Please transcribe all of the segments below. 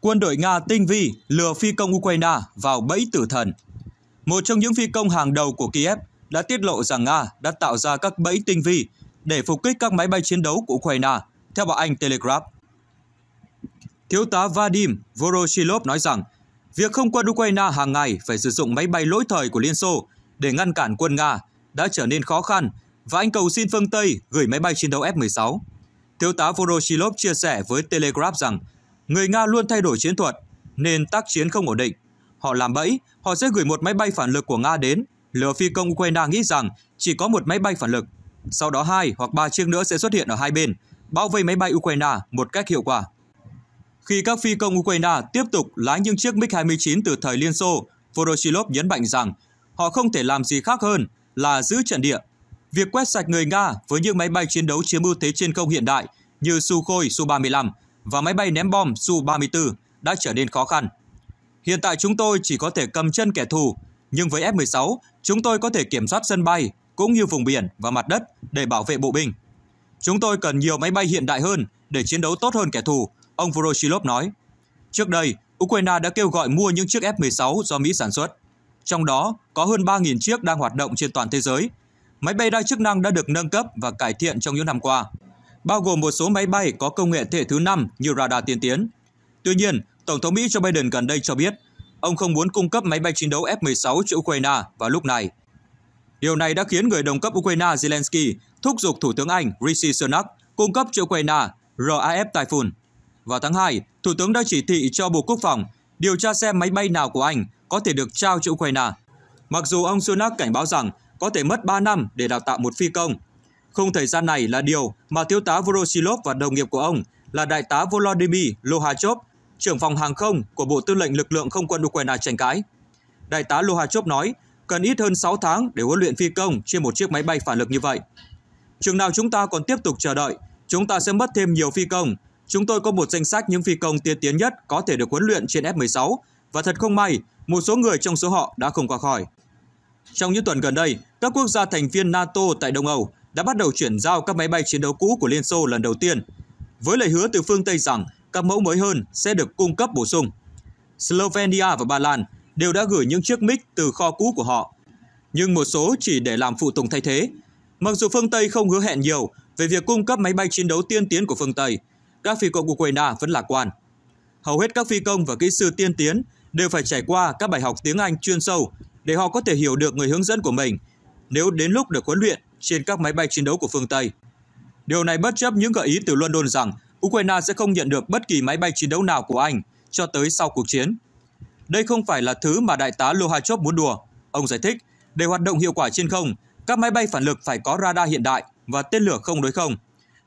quân đội Nga tinh vi lừa phi công Ukraine vào bẫy tử thần. Một trong những phi công hàng đầu của Kiev đã tiết lộ rằng Nga đã tạo ra các bẫy tinh vi để phục kích các máy bay chiến đấu của Ukraine, theo báo Anh Telegraph. Thiếu tá Vadim Voroshilov nói rằng, việc không quân Ukraine hàng ngày phải sử dụng máy bay lỗi thời của Liên Xô để ngăn cản quân Nga đã trở nên khó khăn và anh cầu xin phương Tây gửi máy bay chiến đấu F-16. Thiếu tá Voroshilov chia sẻ với Telegraph rằng người Nga luôn thay đổi chiến thuật nên tác chiến không ổn định. Họ làm bẫy, họ sẽ gửi một máy bay phản lực của Nga đến, lừa phi công Ukraine nghĩ rằng chỉ có một máy bay phản lực. Sau đó hai hoặc ba chiếc nữa sẽ xuất hiện ở hai bên, bao vây máy bay Ukraine một cách hiệu quả. Khi các phi công Ukraine tiếp tục lái những chiếc MiG-29 từ thời Liên Xô, Voroshilov nhấn mạnh rằng họ không thể làm gì khác hơn là giữ trận địa. Việc quét sạch người Nga với những máy bay chiến đấu chiếm ưu thế trên không hiện đại như Sukhoi Su-35 và máy bay ném bom Su-34 đã trở nên khó khăn. Hiện tại chúng tôi chỉ có thể cầm chân kẻ thù, nhưng với F-16, chúng tôi có thể kiểm soát sân bay cũng như vùng biển và mặt đất để bảo vệ bộ binh. Chúng tôi cần nhiều máy bay hiện đại hơn để chiến đấu tốt hơn kẻ thù, ông Voroshilov nói. Trước đây, Ukraine đã kêu gọi mua những chiếc F-16 do Mỹ sản xuất. Trong đó, có hơn 3.000 chiếc đang hoạt động trên toàn thế giới. Máy bay đa chức năng đã được nâng cấp và cải thiện trong những năm qua bao gồm một số máy bay có công nghệ thế thứ 5 như radar tiên tiến. Tuy nhiên, Tổng thống Mỹ Joe Biden gần đây cho biết ông không muốn cung cấp máy bay chiến đấu F-16 cho Ukraine vào lúc này. Điều này đã khiến người đồng cấp Ukraine Zelensky thúc giục Thủ tướng Anh Rishi Sunak cung cấp cho Ukraine RAF Typhoon. Vào tháng 2, Thủ tướng đã chỉ thị cho Bộ Quốc phòng điều tra xem máy bay nào của Anh có thể được trao cho Ukraine. Mặc dù ông Sunak cảnh báo rằng có thể mất 3 năm để đào tạo một phi công Khung thời gian này là điều mà thiếu tá Vorosilov và đồng nghiệp của ông là đại tá Volodymyr Lohachov, trưởng phòng hàng không của Bộ Tư lệnh Lực lượng Không quân Ukraine tranh cãi. Đại tá Lohachov nói cần ít hơn 6 tháng để huấn luyện phi công trên một chiếc máy bay phản lực như vậy. Chừng nào chúng ta còn tiếp tục chờ đợi, chúng ta sẽ mất thêm nhiều phi công. Chúng tôi có một danh sách những phi công tiên tiến nhất có thể được huấn luyện trên F-16 và thật không may, một số người trong số họ đã không qua khỏi. Trong những tuần gần đây, các quốc gia thành viên NATO tại Đông Âu đã bắt đầu chuyển giao các máy bay chiến đấu cũ của Liên Xô lần đầu tiên, với lời hứa từ phương Tây rằng các mẫu mới hơn sẽ được cung cấp bổ sung. Slovenia và Ba Lan đều đã gửi những chiếc MiG từ kho cũ của họ, nhưng một số chỉ để làm phụ tùng thay thế. Mặc dù phương Tây không hứa hẹn nhiều về việc cung cấp máy bay chiến đấu tiên tiến của phương Tây, các phi công Ukraine vẫn lạc quan. Hầu hết các phi công và kỹ sư tiên tiến đều phải trải qua các bài học tiếng Anh chuyên sâu để họ có thể hiểu được người hướng dẫn của mình nếu đến lúc được huấn luyện trên các máy bay chiến đấu của phương Tây. Điều này bất chấp những gợi ý từ London rằng Ukraine sẽ không nhận được bất kỳ máy bay chiến đấu nào của Anh cho tới sau cuộc chiến. Đây không phải là thứ mà Đại tá Lohachov muốn đùa. Ông giải thích, để hoạt động hiệu quả trên không, các máy bay phản lực phải có radar hiện đại và tên lửa không đối không.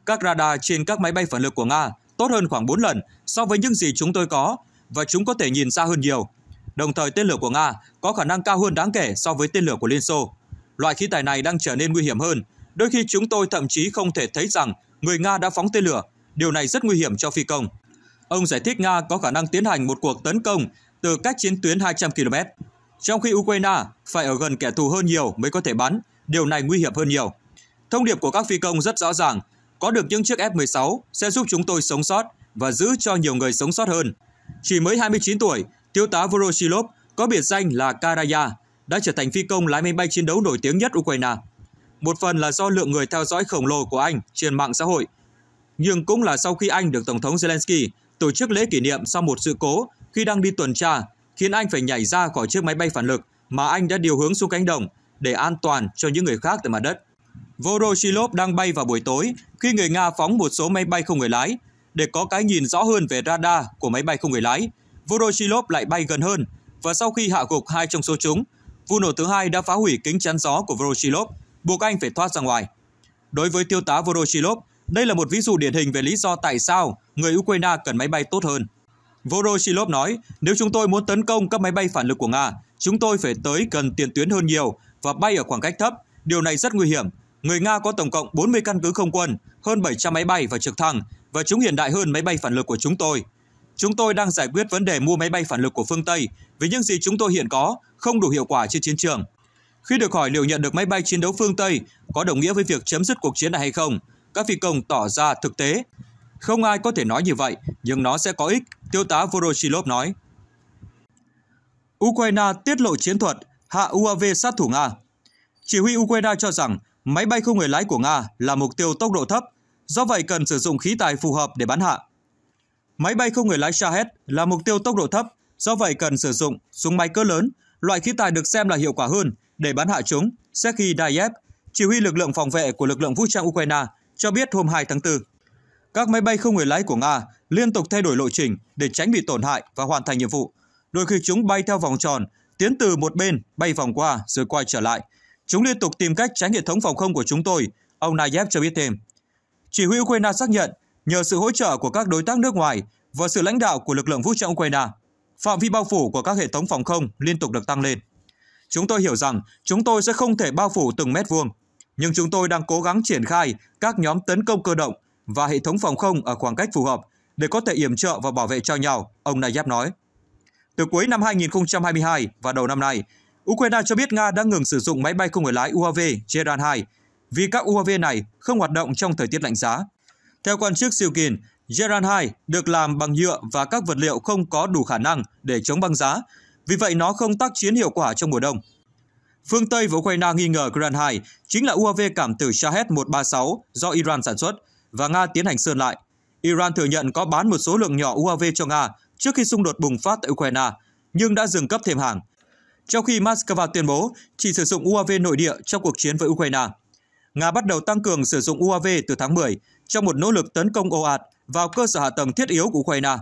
Các radar trên các máy bay phản lực của Nga tốt hơn khoảng 4 lần so với những gì chúng tôi có và chúng có thể nhìn xa hơn nhiều. Đồng thời tên lửa của Nga có khả năng cao hơn đáng kể so với tên lửa của Liên Xô. Loại khí tài này đang trở nên nguy hiểm hơn, đôi khi chúng tôi thậm chí không thể thấy rằng người Nga đã phóng tên lửa, điều này rất nguy hiểm cho phi công. Ông giải thích Nga có khả năng tiến hành một cuộc tấn công từ cách chiến tuyến 200 km, trong khi Ukraine phải ở gần kẻ thù hơn nhiều mới có thể bắn, điều này nguy hiểm hơn nhiều. Thông điệp của các phi công rất rõ ràng, có được những chiếc F-16 sẽ giúp chúng tôi sống sót và giữ cho nhiều người sống sót hơn. Chỉ mới 29 tuổi, thiếu tá Voroshilov có biệt danh là Karaya, đã trở thành phi công lái máy bay chiến đấu nổi tiếng nhất Ukraine. Một phần là do lượng người theo dõi khổng lồ của anh trên mạng xã hội, nhưng cũng là sau khi anh được Tổng thống Zelensky tổ chức lễ kỷ niệm sau một sự cố khi đang đi tuần tra, khiến anh phải nhảy ra khỏi chiếc máy bay phản lực mà anh đã điều hướng xuống cánh đồng để an toàn cho những người khác tại mặt đất. Voroshilov đang bay vào buổi tối khi người Nga phóng một số máy bay không người lái. Để có cái nhìn rõ hơn về radar của máy bay không người lái, Voroshilov lại bay gần hơn và sau khi hạ gục hai trong số chúng, Vụ nổ thứ hai đã phá hủy kính chắn gió của Voroshilov, buộc anh phải thoát ra ngoài. Đối với thiếu tá Voroshilov, đây là một ví dụ điển hình về lý do tại sao người Ukraine cần máy bay tốt hơn. Voroshilov nói, nếu chúng tôi muốn tấn công các máy bay phản lực của Nga, chúng tôi phải tới gần tiền tuyến hơn nhiều và bay ở khoảng cách thấp. Điều này rất nguy hiểm. Người Nga có tổng cộng 40 căn cứ không quân, hơn 700 máy bay và trực thăng, và chúng hiện đại hơn máy bay phản lực của chúng tôi. Chúng tôi đang giải quyết vấn đề mua máy bay phản lực của phương Tây, vì những gì chúng tôi hiện có không đủ hiệu quả trên chiến trường. Khi được hỏi liệu nhận được máy bay chiến đấu phương Tây có đồng nghĩa với việc chấm dứt cuộc chiến này hay không, các phi công tỏ ra thực tế. Không ai có thể nói như vậy, nhưng nó sẽ có ích, Tiêu tá Voroshilov nói. Ukraine tiết lộ chiến thuật hạ UAV sát thủ Nga. Chỉ huy Ukraine cho rằng máy bay không người lái của Nga là mục tiêu tốc độ thấp, do vậy cần sử dụng khí tài phù hợp để bắn hạ. Máy bay không người lái Shahed là mục tiêu tốc độ thấp, do vậy cần sử dụng súng máy cỡ lớn Loại khí tài được xem là hiệu quả hơn để bắn hạ chúng, Sergei Dayev, chỉ huy lực lượng phòng vệ của lực lượng vũ trang Ukraine, cho biết hôm 2 tháng 4. Các máy bay không người lái của Nga liên tục thay đổi lộ trình để tránh bị tổn hại và hoàn thành nhiệm vụ. Đôi khi chúng bay theo vòng tròn, tiến từ một bên, bay vòng qua rồi quay trở lại. Chúng liên tục tìm cách tránh hệ thống phòng không của chúng tôi, ông Nayev cho biết thêm. Chỉ huy Ukraine xác nhận, nhờ sự hỗ trợ của các đối tác nước ngoài và sự lãnh đạo của lực lượng vũ trang Ukraine, phạm vi bao phủ của các hệ thống phòng không liên tục được tăng lên. Chúng tôi hiểu rằng chúng tôi sẽ không thể bao phủ từng mét vuông, nhưng chúng tôi đang cố gắng triển khai các nhóm tấn công cơ động và hệ thống phòng không ở khoảng cách phù hợp để có thể yểm trợ và bảo vệ cho nhau, ông Nayeb nói. Từ cuối năm 2022 và đầu năm nay, Ukraine cho biết Nga đã ngừng sử dụng máy bay không người lái UAV Gerard 2 vì các UAV này không hoạt động trong thời tiết lạnh giá. Theo quan chức Silkin, Geran 2 được làm bằng nhựa và các vật liệu không có đủ khả năng để chống băng giá, vì vậy nó không tác chiến hiệu quả trong mùa đông. Phương Tây và Ukraine nghi ngờ Gran 2 chính là UAV cảm tử Shahed-136 do Iran sản xuất và Nga tiến hành sơn lại. Iran thừa nhận có bán một số lượng nhỏ UAV cho Nga trước khi xung đột bùng phát tại Ukraine, nhưng đã dừng cấp thêm hàng. Trong khi Moscow tuyên bố chỉ sử dụng UAV nội địa trong cuộc chiến với Ukraine. Nga bắt đầu tăng cường sử dụng UAV từ tháng 10 trong một nỗ lực tấn công ồ ạt vào cơ sở hạ tầng thiết yếu của Ukraine,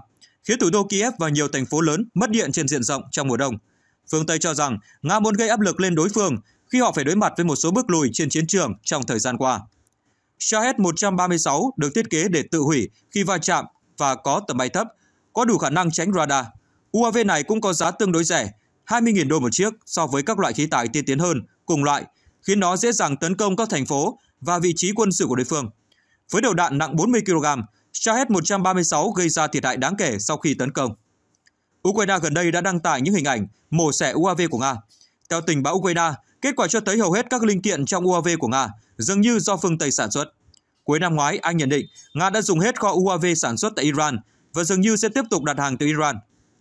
khiến thủ đô Kiev và nhiều thành phố lớn mất điện trên diện rộng trong mùa đông. Phương Tây cho rằng Nga muốn gây áp lực lên đối phương khi họ phải đối mặt với một số bước lùi trên chiến trường trong thời gian qua. Shahed 136 được thiết kế để tự hủy khi va chạm và có tầm bay thấp, có đủ khả năng tránh radar. UAV này cũng có giá tương đối rẻ, 20.000 đô một chiếc so với các loại khí tài tiên tiến hơn cùng loại, khiến nó dễ dàng tấn công các thành phố và vị trí quân sự của đối phương. Với đầu đạn nặng 40 kg, Shahed 136 gây ra thiệt hại đáng kể sau khi tấn công. Ukraine gần đây đã đăng tải những hình ảnh mổ xẻ UAV của Nga. Theo tình báo Ukraine, kết quả cho thấy hầu hết các linh kiện trong UAV của Nga dường như do phương Tây sản xuất. Cuối năm ngoái, Anh nhận định Nga đã dùng hết kho UAV sản xuất tại Iran và dường như sẽ tiếp tục đặt hàng từ Iran.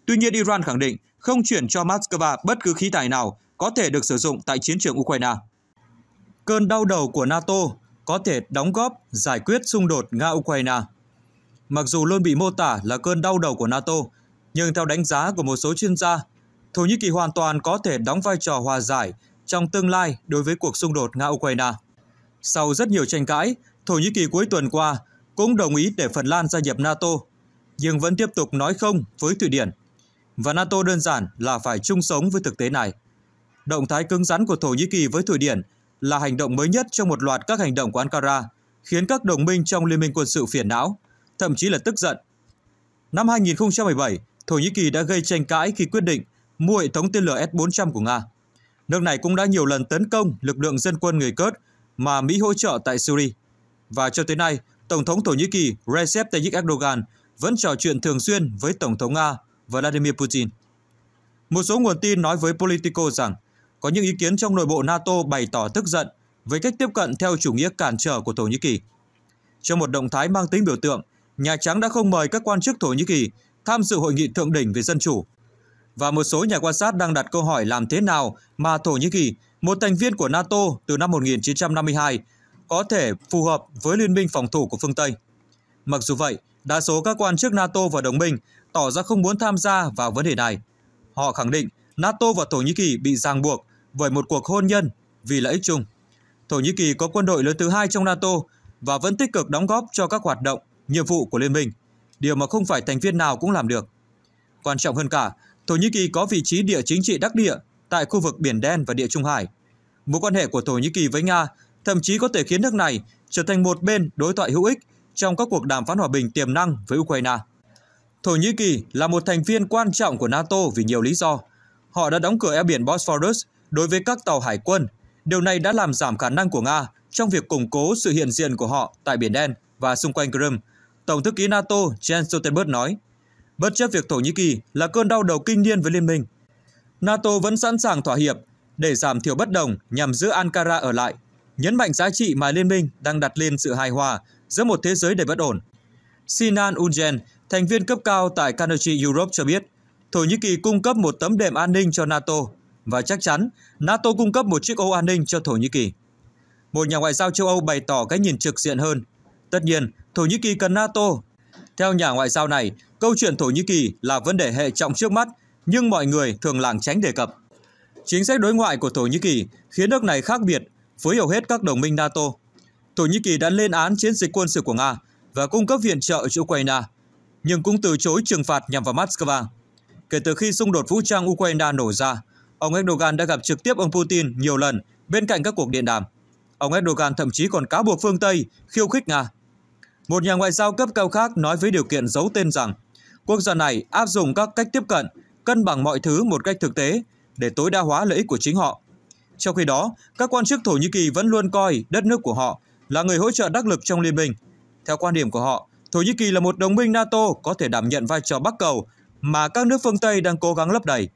Tuy nhiên, Iran khẳng định không chuyển cho Moscow bất cứ khí tài nào có thể được sử dụng tại chiến trường Ukraine. Cơn đau đầu của NATO có thể đóng góp giải quyết xung đột Nga-Ukraine mặc dù luôn bị mô tả là cơn đau đầu của NATO, nhưng theo đánh giá của một số chuyên gia, Thổ Nhĩ Kỳ hoàn toàn có thể đóng vai trò hòa giải trong tương lai đối với cuộc xung đột Nga-Ukraine. Sau rất nhiều tranh cãi, Thổ Nhĩ Kỳ cuối tuần qua cũng đồng ý để Phần Lan gia nhập NATO, nhưng vẫn tiếp tục nói không với Thụy Điển. Và NATO đơn giản là phải chung sống với thực tế này. Động thái cứng rắn của Thổ Nhĩ Kỳ với Thụy Điển là hành động mới nhất trong một loạt các hành động của Ankara, khiến các đồng minh trong Liên minh quân sự phiền não thậm chí là tức giận. Năm 2017, Thổ Nhĩ Kỳ đã gây tranh cãi khi quyết định mua hệ thống tên lửa S-400 của Nga. Nước này cũng đã nhiều lần tấn công lực lượng dân quân người Kurd mà Mỹ hỗ trợ tại Syria. Và cho tới nay, Tổng thống Thổ Nhĩ Kỳ Recep Tayyip Erdogan vẫn trò chuyện thường xuyên với Tổng thống Nga Vladimir Putin. Một số nguồn tin nói với Politico rằng có những ý kiến trong nội bộ NATO bày tỏ tức giận với cách tiếp cận theo chủ nghĩa cản trở của Thổ Nhĩ Kỳ. Trong một động thái mang tính biểu tượng, Nhà Trắng đã không mời các quan chức Thổ Nhĩ Kỳ tham dự hội nghị thượng đỉnh về dân chủ. Và một số nhà quan sát đang đặt câu hỏi làm thế nào mà Thổ Nhĩ Kỳ, một thành viên của NATO từ năm 1952, có thể phù hợp với liên minh phòng thủ của phương Tây. Mặc dù vậy, đa số các quan chức NATO và đồng minh tỏ ra không muốn tham gia vào vấn đề này. Họ khẳng định NATO và Thổ Nhĩ Kỳ bị ràng buộc bởi một cuộc hôn nhân vì lợi ích chung. Thổ Nhĩ Kỳ có quân đội lớn thứ hai trong NATO và vẫn tích cực đóng góp cho các hoạt động nhiệm vụ của Liên minh, điều mà không phải thành viên nào cũng làm được. Quan trọng hơn cả, Thổ Nhĩ Kỳ có vị trí địa chính trị đắc địa tại khu vực Biển Đen và Địa Trung Hải. Mối quan hệ của Thổ Nhĩ Kỳ với Nga thậm chí có thể khiến nước này trở thành một bên đối thoại hữu ích trong các cuộc đàm phán hòa bình tiềm năng với Ukraine. Thổ Nhĩ Kỳ là một thành viên quan trọng của NATO vì nhiều lý do. Họ đã đóng cửa eo biển Bosphorus đối với các tàu hải quân. Điều này đã làm giảm khả năng của Nga trong việc củng cố sự hiện diện của họ tại Biển Đen và xung quanh Crimea Tổng thư ký NATO Jens Stoltenberg nói, bất chấp việc Thổ Nhĩ Kỳ là cơn đau đầu kinh niên với liên minh. NATO vẫn sẵn sàng thỏa hiệp để giảm thiểu bất đồng nhằm giữ Ankara ở lại, nhấn mạnh giá trị mà liên minh đang đặt lên sự hài hòa giữa một thế giới đầy bất ổn. Sinan Ungen, thành viên cấp cao tại Carnegie Europe cho biết, Thổ Nhĩ Kỳ cung cấp một tấm đệm an ninh cho NATO và chắc chắn NATO cung cấp một chiếc ô an ninh cho Thổ Nhĩ Kỳ. Một nhà ngoại giao châu Âu bày tỏ cái nhìn trực diện hơn. Tất nhiên, Thổ Nhĩ Kỳ cần NATO. Theo nhà ngoại giao này, câu chuyện Thổ Nhĩ Kỳ là vấn đề hệ trọng trước mắt, nhưng mọi người thường lảng tránh đề cập. Chính sách đối ngoại của Thổ Nhĩ Kỳ khiến nước này khác biệt với hầu hết các đồng minh NATO. Thổ Nhĩ Kỳ đã lên án chiến dịch quân sự của Nga và cung cấp viện trợ cho Ukraine, nhưng cũng từ chối trừng phạt nhằm vào Moscow. Kể từ khi xung đột vũ trang Ukraine nổ ra, ông Erdogan đã gặp trực tiếp ông Putin nhiều lần bên cạnh các cuộc điện đàm. Ông Erdogan thậm chí còn cáo buộc phương Tây khiêu khích Nga một nhà ngoại giao cấp cao khác nói với điều kiện giấu tên rằng quốc gia này áp dụng các cách tiếp cận, cân bằng mọi thứ một cách thực tế để tối đa hóa lợi ích của chính họ. Trong khi đó, các quan chức Thổ Nhĩ Kỳ vẫn luôn coi đất nước của họ là người hỗ trợ đắc lực trong liên minh. Theo quan điểm của họ, Thổ Nhĩ Kỳ là một đồng minh NATO có thể đảm nhận vai trò bắc cầu mà các nước phương Tây đang cố gắng lấp đầy.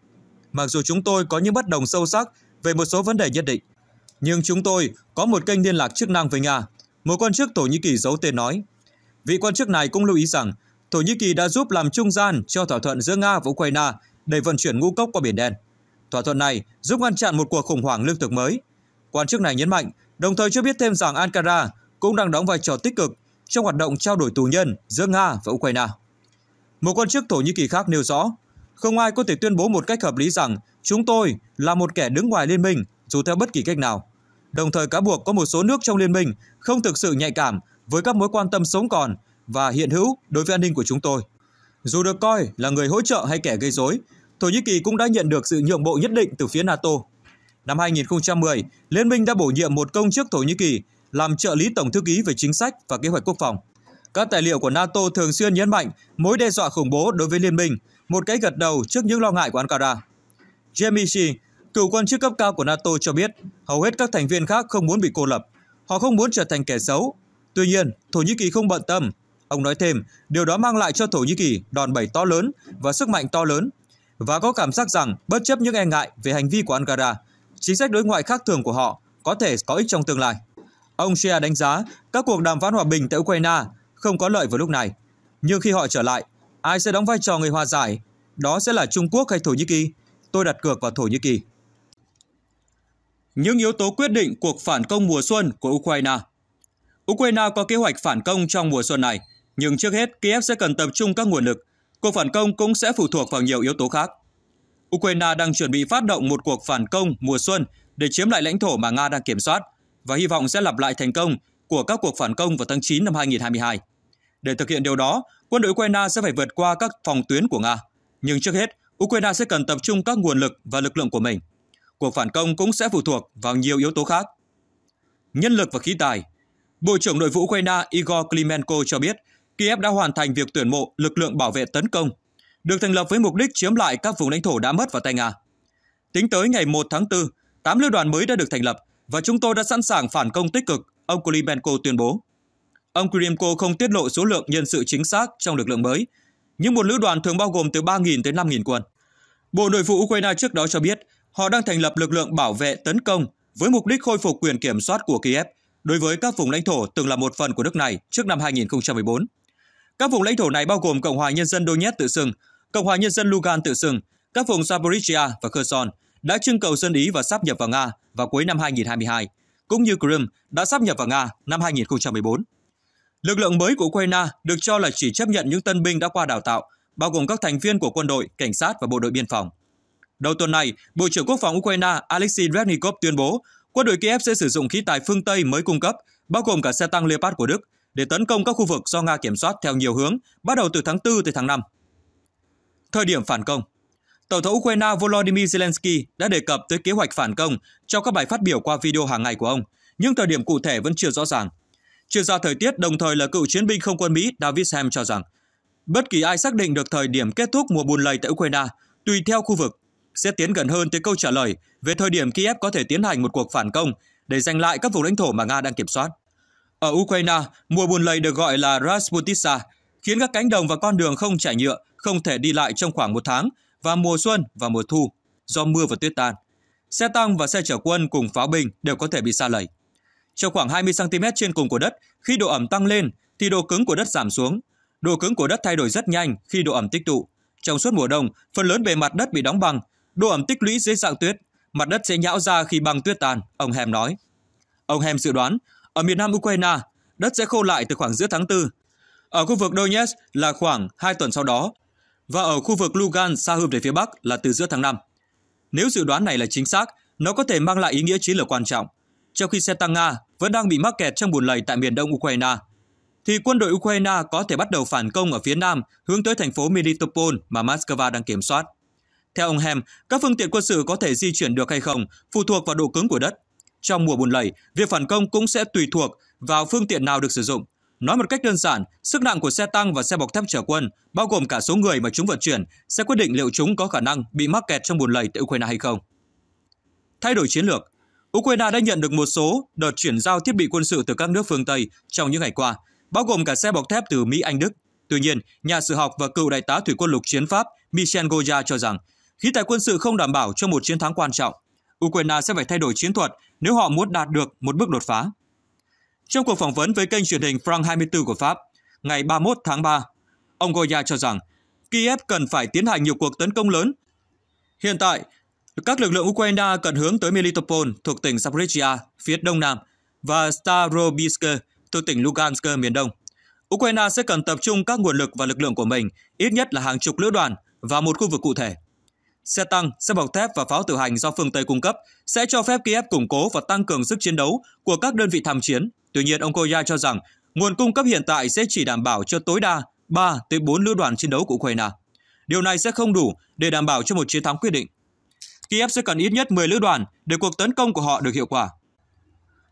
Mặc dù chúng tôi có những bất đồng sâu sắc về một số vấn đề nhất định, nhưng chúng tôi có một kênh liên lạc chức năng với Nga, một quan chức Thổ Nhĩ Kỳ giấu tên nói. Vị quan chức này cũng lưu ý rằng Thổ Nhĩ Kỳ đã giúp làm trung gian cho thỏa thuận giữa Nga và Ukraine để vận chuyển ngũ cốc qua Biển Đen. Thỏa thuận này giúp ngăn chặn một cuộc khủng hoảng lương thực mới. Quan chức này nhấn mạnh, đồng thời cho biết thêm rằng Ankara cũng đang đóng vai trò tích cực trong hoạt động trao đổi tù nhân giữa Nga và Ukraine. Một quan chức Thổ Nhĩ Kỳ khác nêu rõ, không ai có thể tuyên bố một cách hợp lý rằng chúng tôi là một kẻ đứng ngoài liên minh dù theo bất kỳ cách nào. Đồng thời cáo buộc có một số nước trong liên minh không thực sự nhạy cảm với các mối quan tâm sống còn và hiện hữu đối với an ninh của chúng tôi. Dù được coi là người hỗ trợ hay kẻ gây rối, Thổ Nhĩ Kỳ cũng đã nhận được sự nhượng bộ nhất định từ phía NATO. Năm 2010, Liên minh đã bổ nhiệm một công chức Thổ Nhĩ Kỳ làm trợ lý tổng thư ký về chính sách và kế hoạch quốc phòng. Các tài liệu của NATO thường xuyên nhấn mạnh mối đe dọa khủng bố đối với liên minh, một cái gật đầu trước những lo ngại của Ankara. Jemishi, cựu quan chức cấp cao của NATO cho biết, hầu hết các thành viên khác không muốn bị cô lập. Họ không muốn trở thành kẻ xấu Tuy nhiên, Thổ Nhĩ Kỳ không bận tâm. Ông nói thêm, điều đó mang lại cho Thổ Nhĩ Kỳ đòn bẩy to lớn và sức mạnh to lớn và có cảm giác rằng bất chấp những e ngại về hành vi của Ankara, chính sách đối ngoại khác thường của họ có thể có ích trong tương lai. Ông Shea đánh giá các cuộc đàm phán hòa bình tại Ukraine không có lợi vào lúc này. Nhưng khi họ trở lại, ai sẽ đóng vai trò người hòa giải? Đó sẽ là Trung Quốc hay Thổ Nhĩ Kỳ? Tôi đặt cược vào Thổ Nhĩ Kỳ. Những yếu tố quyết định cuộc phản công mùa xuân của Ukraine – Ukraine có kế hoạch phản công trong mùa xuân này, nhưng trước hết Kiev sẽ cần tập trung các nguồn lực. Cuộc phản công cũng sẽ phụ thuộc vào nhiều yếu tố khác. Ukraine đang chuẩn bị phát động một cuộc phản công mùa xuân để chiếm lại lãnh thổ mà Nga đang kiểm soát và hy vọng sẽ lặp lại thành công của các cuộc phản công vào tháng 9 năm 2022. Để thực hiện điều đó, quân đội Ukraine sẽ phải vượt qua các phòng tuyến của Nga. Nhưng trước hết, Ukraine sẽ cần tập trung các nguồn lực và lực lượng của mình. Cuộc phản công cũng sẽ phụ thuộc vào nhiều yếu tố khác. Nhân lực và khí tài Bộ trưởng Nội vụ Ukraine Igor Klimenko cho biết, Kiev đã hoàn thành việc tuyển mộ lực lượng bảo vệ tấn công, được thành lập với mục đích chiếm lại các vùng lãnh thổ đã mất vào tay Nga. Tính tới ngày 1 tháng 4, 8 lữ đoàn mới đã được thành lập và chúng tôi đã sẵn sàng phản công tích cực, ông Klimenko tuyên bố. Ông Klimenko không tiết lộ số lượng nhân sự chính xác trong lực lượng mới, nhưng một lữ đoàn thường bao gồm từ 3.000 tới 5.000 quân. Bộ Nội vụ Ukraine trước đó cho biết họ đang thành lập lực lượng bảo vệ tấn công với mục đích khôi phục quyền kiểm soát của Kiev – đối với các vùng lãnh thổ từng là một phần của nước này trước năm 2014. Các vùng lãnh thổ này bao gồm Cộng hòa Nhân dân Donetsk tự xưng, Cộng hòa Nhân dân Lugan tự xưng, các vùng Zaporizhia và Kherson đã trưng cầu dân Ý và sáp nhập vào Nga vào cuối năm 2022, cũng như Crimea đã sáp nhập vào Nga năm 2014. Lực lượng mới của Ukraine được cho là chỉ chấp nhận những tân binh đã qua đào tạo, bao gồm các thành viên của quân đội, cảnh sát và bộ đội biên phòng. Đầu tuần này, Bộ trưởng Quốc phòng Ukraine Alexei Reznikov tuyên bố Quân đội Kiev sẽ sử dụng khí tài phương Tây mới cung cấp, bao gồm cả xe tăng Leopard của Đức, để tấn công các khu vực do Nga kiểm soát theo nhiều hướng, bắt đầu từ tháng 4 tới tháng 5. Thời điểm phản công Tổng thống Ukraine Volodymyr Zelensky đã đề cập tới kế hoạch phản công trong các bài phát biểu qua video hàng ngày của ông, nhưng thời điểm cụ thể vẫn chưa rõ ràng. Chuyên gia thời tiết đồng thời là cựu chiến binh không quân Mỹ David Ham cho rằng, bất kỳ ai xác định được thời điểm kết thúc mùa bùn lầy tại Ukraine tùy theo khu vực sẽ tiến gần hơn tới câu trả lời về thời điểm Kiev có thể tiến hành một cuộc phản công để giành lại các vùng lãnh thổ mà Nga đang kiểm soát. Ở Ukraine, mùa buồn lầy được gọi là Rasputitsa, khiến các cánh đồng và con đường không trải nhựa không thể đi lại trong khoảng một tháng và mùa xuân và mùa thu do mưa và tuyết tan. Xe tăng và xe chở quân cùng pháo binh đều có thể bị xa lầy. Trong khoảng 20cm trên cùng của đất, khi độ ẩm tăng lên thì độ cứng của đất giảm xuống. Độ cứng của đất thay đổi rất nhanh khi độ ẩm tích tụ. Trong suốt mùa đông, phần lớn bề mặt đất bị đóng băng Độ ẩm tích lũy dưới dạng tuyết, mặt đất sẽ nhão ra khi băng tuyết tan, ông Hem nói. Ông Hem dự đoán, ở miền nam Ukraine, đất sẽ khô lại từ khoảng giữa tháng 4. Ở khu vực Donetsk là khoảng 2 tuần sau đó, và ở khu vực Lugan xa hơn về phía Bắc là từ giữa tháng 5. Nếu dự đoán này là chính xác, nó có thể mang lại ý nghĩa chiến lược quan trọng. Trong khi xe tăng Nga vẫn đang bị mắc kẹt trong bùn lầy tại miền đông Ukraine, thì quân đội Ukraine có thể bắt đầu phản công ở phía nam hướng tới thành phố Melitopol mà Moscow đang kiểm soát. Theo ông Hem, các phương tiện quân sự có thể di chuyển được hay không phụ thuộc vào độ cứng của đất. Trong mùa bùn lầy, việc phản công cũng sẽ tùy thuộc vào phương tiện nào được sử dụng. Nói một cách đơn giản, sức nặng của xe tăng và xe bọc thép chở quân, bao gồm cả số người mà chúng vận chuyển, sẽ quyết định liệu chúng có khả năng bị mắc kẹt trong bùn lầy tại Ukraine hay không. Thay đổi chiến lược, Ukraine đã nhận được một số đợt chuyển giao thiết bị quân sự từ các nước phương Tây trong những ngày qua, bao gồm cả xe bọc thép từ Mỹ Anh Đức. Tuy nhiên, nhà sử học và cựu đại tá thủy quân lục chiến Pháp Michel Goya cho rằng khí tài quân sự không đảm bảo cho một chiến thắng quan trọng. Ukraine sẽ phải thay đổi chiến thuật nếu họ muốn đạt được một bước đột phá. Trong cuộc phỏng vấn với kênh truyền hình France 24 của Pháp, ngày 31 tháng 3, ông Goya cho rằng Kiev cần phải tiến hành nhiều cuộc tấn công lớn. Hiện tại, các lực lượng Ukraine cần hướng tới Melitopol thuộc tỉnh Zaporizhia phía đông nam và Starobisk thuộc tỉnh Lugansk miền đông. Ukraine sẽ cần tập trung các nguồn lực và lực lượng của mình, ít nhất là hàng chục lữ đoàn vào một khu vực cụ thể xe tăng, xe bọc thép và pháo tự hành do phương Tây cung cấp sẽ cho phép Kiev củng cố và tăng cường sức chiến đấu của các đơn vị tham chiến. Tuy nhiên, ông Koya cho rằng nguồn cung cấp hiện tại sẽ chỉ đảm bảo cho tối đa 3 tới 4 lữ đoàn chiến đấu của Ukraine. Điều này sẽ không đủ để đảm bảo cho một chiến thắng quyết định. Kiev sẽ cần ít nhất 10 lữ đoàn để cuộc tấn công của họ được hiệu quả.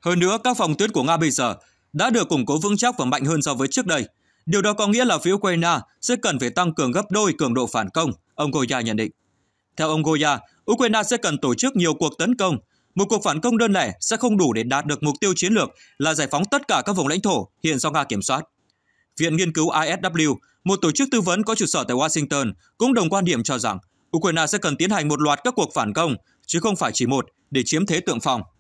Hơn nữa, các phòng tuyến của Nga bây giờ đã được củng cố vững chắc và mạnh hơn so với trước đây. Điều đó có nghĩa là phía Ukraine sẽ cần phải tăng cường gấp đôi cường độ phản công, ông Koya nhận định. Theo ông Goya, Ukraine sẽ cần tổ chức nhiều cuộc tấn công. Một cuộc phản công đơn lẻ sẽ không đủ để đạt được mục tiêu chiến lược là giải phóng tất cả các vùng lãnh thổ hiện do Nga kiểm soát. Viện nghiên cứu ISW, một tổ chức tư vấn có trụ sở tại Washington, cũng đồng quan điểm cho rằng Ukraine sẽ cần tiến hành một loạt các cuộc phản công, chứ không phải chỉ một, để chiếm thế tượng phòng.